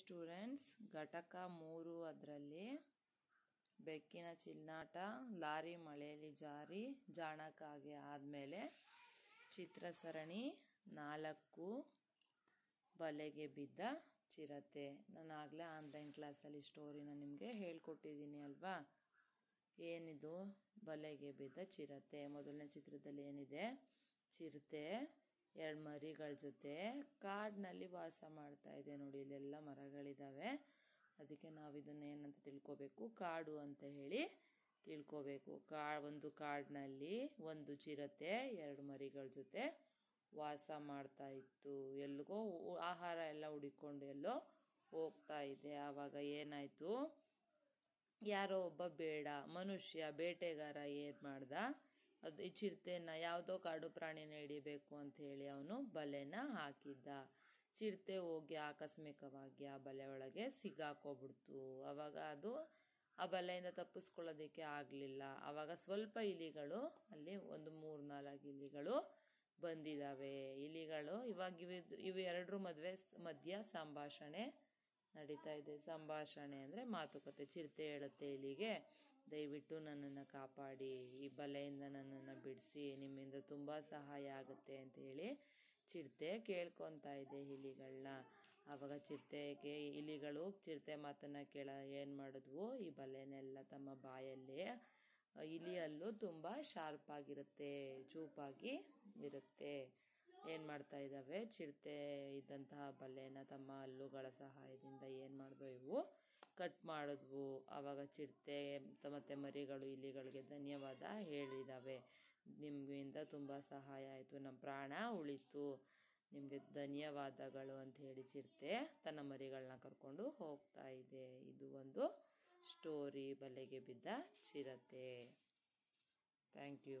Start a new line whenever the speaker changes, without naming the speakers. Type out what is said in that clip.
students ಘಟಕ ಮೂರು ಅದರಲ್ಲಿ ಬೆಕ್ಕಿನ ಚಿನ್ನಾಟ ಲಾರಿ ಮಳೆಯಲ್ಲಿ ಜಾರಿ ಆದ್ಮೇಲೆ ಆದಮೇಲೆ ಚಿತ್ರಸರಣಿ ನಾಲ್ಕು ಬಲೆಗೆ ಬಿದ್ದ ಚಿರತೆ ನಾನು ಆಗಲೇ ಆನ್ಲೈನ್ ಕ್ಲಾಸಲ್ಲಿ ಸ್ಟೋರಿನ ನಿಮಗೆ ಹೇಳ್ಕೊಟ್ಟಿದ್ದೀನಿ ಅಲ್ವಾ ಏನಿದು ಬಲೆಗೆ ಬಿದ್ದ ಚಿರತೆ ಮೊದಲನೇ ಚಿತ್ರದಲ್ಲಿ ಏನಿದೆ ಚಿರತೆ ಎರಡು ಮರಿಗಳ ಜೊತೆ ಕಾಡಿನಲ್ಲಿ ವಾಸ ಮಾಡ್ತಾ ಇದೆ ನೋಡಿ ಇಲ್ಲೆಲ್ಲ ಮರಗಳಿದ್ದಾವೆ ಅದಕ್ಕೆ ನಾವು ಏನಂತ ತಿಳ್ಕೊಬೇಕು ಕಾಡು ಅಂತ ಹೇಳಿ ತಿಳ್ಕೊಬೇಕು ಕಾ ಒಂದು ಕಾಡಿನಲ್ಲಿ ಒಂದು ಚಿರತೆ ಎರಡು ಮರಿಗಳ ಜೊತೆ ವಾಸ ಮಾಡ್ತಾ ಇತ್ತು ಎಲ್ಗೋ ಆಹಾರ ಎಲ್ಲ ಹುಡಿಕೊಂಡು ಎಲ್ಲೋ ಹೋಗ್ತಾ ಇದೆ ಆವಾಗ ಏನಾಯಿತು ಯಾರೋ ಒಬ್ಬ ಬೇಡ ಮನುಷ್ಯ ಬೇಟೆಗಾರ ಏನು ಮಾಡ್ದ ಅದು ಈ ಚಿರತೆನ ಯಾವುದೋ ಕಾಡು ಪ್ರಾಣಿನ ಹಿಡಿಬೇಕು ಅಂಥೇಳಿ ಅವನು ಬಲೆನ ಹಾಕಿದ್ದ ಚಿರತೆ ಹೋಗಿ ಆಕಸ್ಮಿಕವಾಗಿ ಆ ಬಲೆ ಒಳಗೆ ಸಿಗಾಕೋಬಿಡ್ತು ಅವಾಗ ಅದು ಆ ಬಲೆಯಿಂದ ತಪ್ಪಿಸ್ಕೊಳ್ಳೋದಕ್ಕೆ ಆಗಲಿಲ್ಲ ಆವಾಗ ಸ್ವಲ್ಪ ಇಲಿಗಳು ಅಲ್ಲಿ ಒಂದು ಮೂರು ನಾಲ್ಕು ಇಲಿಗಳು ಬಂದಿದ್ದಾವೆ ಇಲಿಗಳು ಇವಾಗ ಇವ ಇವು ಎರಡರ ಮದುವೆ ಮಧ್ಯ ಸಂಭಾಷಣೆ ನಡೀತಾ ಇದೆ ಸಂಭಾಷಣೆ ಅಂದರೆ ಮಾತುಕತೆ ಚಿರತೆ ಹೇಳುತ್ತೆ ಇಲಿಗೆ ದಯವಿಟ್ಟು ನನ್ನನ್ನು ಕಾಪಾಡಿ ಈ ಬಲೆಯಿಂದ ನನ್ನನ್ನು ಬಿಡಿಸಿ ನಿಮ್ಮಿಂದ ತುಂಬ ಸಹಾಯ ಆಗುತ್ತೆ ಅಂತ ಹೇಳಿ ಚಿರತೆ ಕೇಳ್ಕೊತಾ ಇದೆ ಇಲಿಗಳನ್ನ ಆವಾಗ ಚಿರತೆಗೆ ಇಲಿಗಳು ಚಿರತೆ ಮಾತನ್ನು ಕೇಳ ಏನು ಮಾಡಿದ್ವು ಈ ಬಲೆನೆಲ್ಲ ತಮ್ಮ ಬಾಯಲ್ಲಿ ಇಲಿಯಲ್ಲೂ ತುಂಬ ಶಾರ್ಪಾಗಿರುತ್ತೆ ಚೂಪಾಗಿ ಇರುತ್ತೆ ಏನು ಮಾಡ್ತಾ ಇದ್ದಾವೆ ಚಿರತೆ ಇದ್ದಂತಹ ಬಲೆನ ತಮ್ಮ ಹಲ್ಲುಗಳ ಸಹಾಯದಿಂದ ಏನು ಮಾಡಿದೋ ಇವು ಕಟ್ ಮಾಡಿದ್ವು ಆವಾಗ ಚಿರತೆ ಮತ್ತು ಮರಿಗಳು ಇಲಿಗಳಿಗೆ ಧನ್ಯವಾದ ಹೇಳಿದ್ದಾವೆ ನಿಮ್ಮಿಂದ ತುಂಬ ಸಹಾಯ ಆಯಿತು ನಮ್ಮ ಪ್ರಾಣ ಉಳಿತು ನಿಮಗೆ ಧನ್ಯವಾದಗಳು ಅಂತ ಹೇಳಿ ಚಿರತೆ ತನ್ನ ಮರಿಗಳನ್ನ ಕರ್ಕೊಂಡು ಹೋಗ್ತಾ ಇದೆ ಇದು ಒಂದು ಸ್ಟೋರಿ ಬಲೆಗೆ ಬಿದ್ದ ಚಿರತೆ ಥ್ಯಾಂಕ್ ಯು